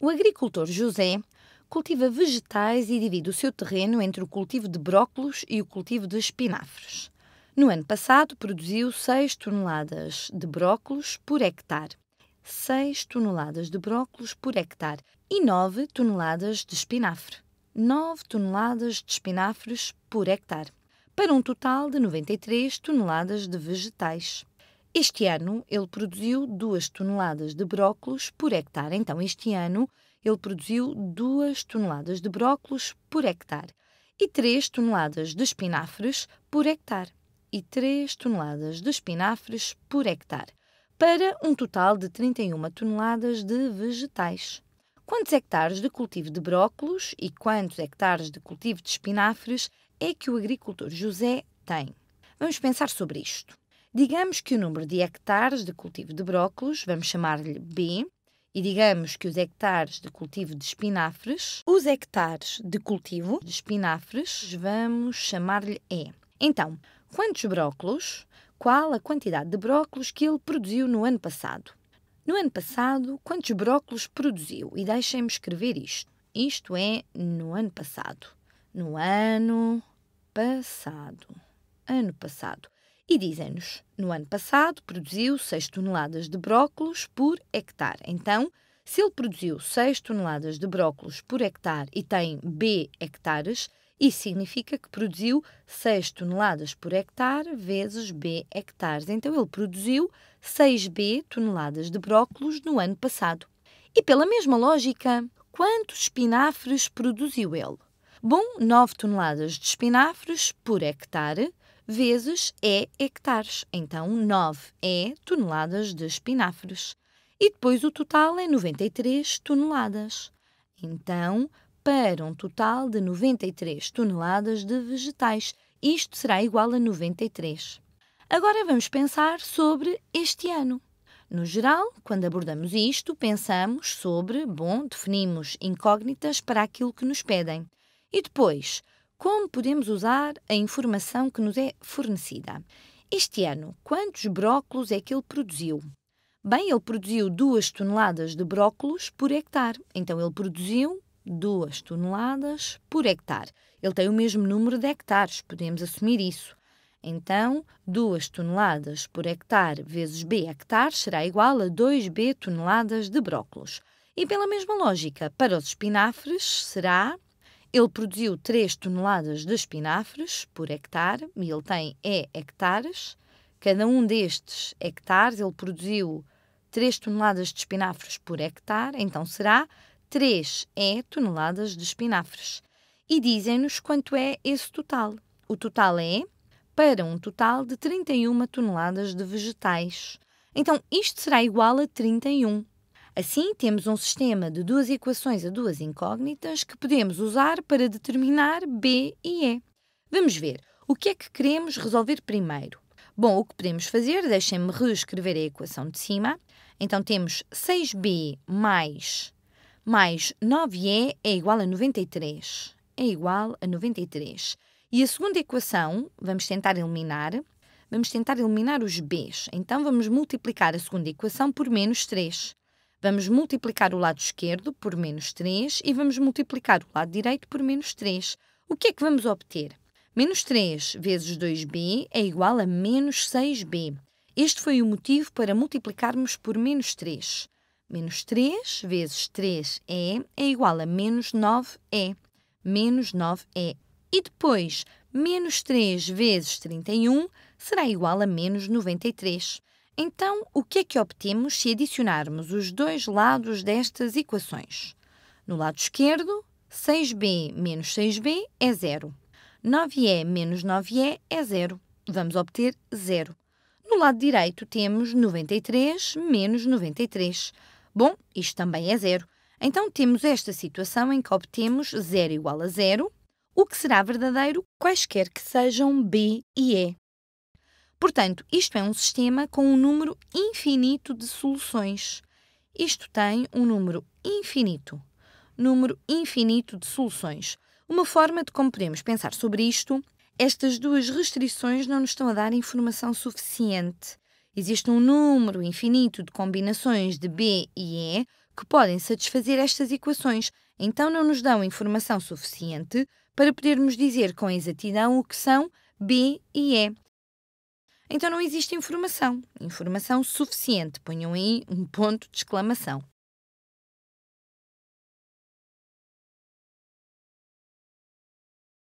O agricultor José cultiva vegetais e divide o seu terreno entre o cultivo de brócolos e o cultivo de espinafres. No ano passado, produziu 6 toneladas de brócolos por hectare. 6 toneladas de brócolos por hectare e 9 toneladas de espinafre. 9 toneladas de espinafres por hectare, para um total de 93 toneladas de vegetais. Este ano ele produziu 2 toneladas de brócolos por hectare. Então, este ano ele produziu 2 toneladas de brócolos por hectare e 3 toneladas de espinafres por hectare e 3 toneladas de espinafres por hectare, para um total de 31 toneladas de vegetais. Quantos hectares de cultivo de brócolos e quantos hectares de cultivo de espinafres é que o agricultor José tem? Vamos pensar sobre isto. Digamos que o número de hectares de cultivo de brócolos, vamos chamar-lhe B, e digamos que os hectares de cultivo de espinafres, os hectares de cultivo de espinafres, vamos chamar-lhe E. Então, quantos brócolos? Qual a quantidade de brócolos que ele produziu no ano passado? No ano passado, quantos brócolos produziu? E deixem-me escrever isto. Isto é no ano passado. No ano passado. Ano passado e dizem-nos: no ano passado produziu 6 toneladas de brócolos por hectare. Então, se ele produziu 6 toneladas de brócolos por hectare e tem B hectares, isso significa que produziu 6 toneladas por hectare vezes B hectares. Então, ele produziu 6B toneladas de brócolos no ano passado. E pela mesma lógica, quantos espinafres produziu ele? Bom, 9 toneladas de espinafres por hectare vezes é hectares. Então, 9 é toneladas de espinafres. E depois o total é 93 toneladas. Então, para um total de 93 toneladas de vegetais, isto será igual a 93. Agora vamos pensar sobre este ano. No geral, quando abordamos isto, pensamos sobre, bom, definimos incógnitas para aquilo que nos pedem. E depois, como podemos usar a informação que nos é fornecida. Este ano, quantos brócolos é que ele produziu? Bem, ele produziu 2 toneladas de brócolos por hectare. Então, ele produziu 2 toneladas por hectare. Ele tem o mesmo número de hectares, podemos assumir isso. Então, 2 toneladas por hectare vezes b hectare será igual a 2b toneladas de brócolos. E pela mesma lógica, para os espinafres será ele produziu 3 toneladas de espinafres por hectare, e ele tem e é hectares. Cada um destes hectares, ele produziu 3 toneladas de espinafres por hectare, então será 3 e é toneladas de espinafres. E dizem-nos quanto é esse total. O total é para um total de 31 toneladas de vegetais. Então, isto será igual a 31. Assim, temos um sistema de duas equações a duas incógnitas que podemos usar para determinar B e E. Vamos ver, o que é que queremos resolver primeiro? Bom, o que podemos fazer, deixem-me reescrever a equação de cima. Então temos 6b mais, mais 9e é igual a 93. É igual a 93. E a segunda equação, vamos tentar eliminar, vamos tentar eliminar os b's. Então vamos multiplicar a segunda equação por menos 3. Vamos multiplicar o lado esquerdo por menos 3 e vamos multiplicar o lado direito por menos 3. O que é que vamos obter? Menos 3 vezes 2b é igual a menos 6b. Este foi o motivo para multiplicarmos por menos 3. Menos 3 vezes 3e é igual a menos 9e. Menos 9e. E depois, menos 3 vezes 31 será igual a menos 93. Então, o que é que obtemos se adicionarmos os dois lados destas equações? No lado esquerdo, 6b menos 6b é zero. 9e menos 9e é zero. Vamos obter zero. No lado direito temos 93 menos 93. Bom, isto também é zero. Então temos esta situação em que obtemos zero igual a zero, o que será verdadeiro quaisquer que sejam b e e. Portanto, isto é um sistema com um número infinito de soluções. Isto tem um número infinito. Número infinito de soluções. Uma forma de como podemos pensar sobre isto, estas duas restrições não nos estão a dar informação suficiente. Existe um número infinito de combinações de B e E que podem satisfazer estas equações, então não nos dão informação suficiente para podermos dizer com exatidão o que são B e E. Então não existe informação, informação suficiente, ponham aí um ponto de exclamação.